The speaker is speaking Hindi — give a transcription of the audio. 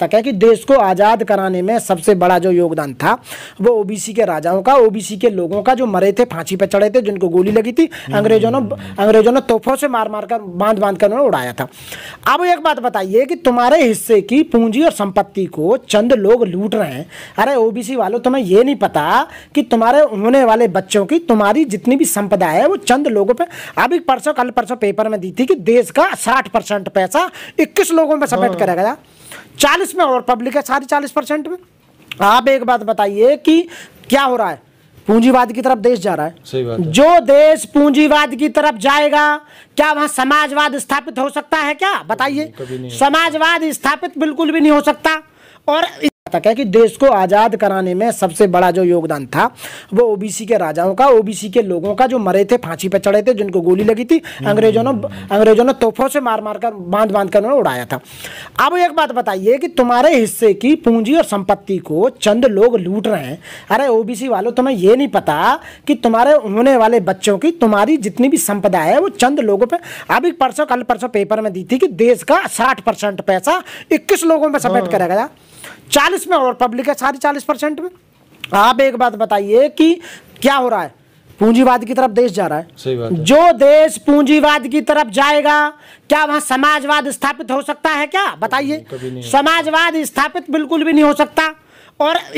तक है कि देश को आज़ाद कराने में सबसे बड़ा जो योगदान था वो ओबीसी के राजाओं का ओबीसी के लोगों का जो मरे थे फांसी पे चढ़े थे जिनको गोली लगी थी हम्म। अंग्रेजों ने अंग्रेजों ने तोहफों से मार मार कर बांध बांध कर उन्होंने उड़ाया था अब एक बात बताइए कि तुम्हारे हिस्से की पूंजी और संपत्ति को चंद लोग लूट रहे हैं अरे ओ वालों तुम्हें ये नहीं पता कि तुम्हारे होने वाले बच्चों की तुम्हारी जितनी भी संपदा है वो चंद लोगों पर अभी परसों कल परसों पेपर में दी थी कि देश का साठ पैसा इक्कीस लोगों में सबमिट हाँ। करा गया चालीस में और पब्लिक है सारी चालीस परसेंट में आप एक बात बताइए कि क्या हो रहा है पूंजीवाद की तरफ देश जा रहा है सही बात है। जो देश पूंजीवाद की तरफ जाएगा क्या वहां समाजवाद स्थापित हो सकता है क्या बताइए समाजवाद स्थापित बिल्कुल भी नहीं हो सकता और तक है कि देश को आज़ाद कराने में सबसे बड़ा जो योगदान था वो ओबीसी के राजाओं का ओबीसी के लोगों का जो मरे थे फांसी पर चढ़े थे जिनको गोली लगी थी अंग्रेजों ने अंग्रेजों ने तोहफों से मार मार कर बांध बांध कर उन्होंने उड़ाया था अब एक बात बताइए कि तुम्हारे हिस्से की पूंजी और संपत्ति को चंद लोग लूट रहे हैं अरे ओबीसी वालों तुम्हें ये नहीं पता कि तुम्हारे होने वाले बच्चों की तुम्हारी जितनी भी संपदा है वो चंद लोगों पर अभी परसों कल परसों पेपर में दी थी कि देश का साठ पैसा इक्कीस लोगों में सबमिट हाँ। करेगा चालीस में और पब्लिक है सारी चालीस परसेंट में आप एक बात बताइए कि क्या हो रहा है पूंजीवाद की तरफ देश जा रहा है सही बात है। जो देश पूंजीवाद की तरफ जाएगा क्या वहां समाजवाद स्थापित हो सकता है क्या बताइए समाजवाद स्थापित बिल्कुल भी नहीं हो सकता और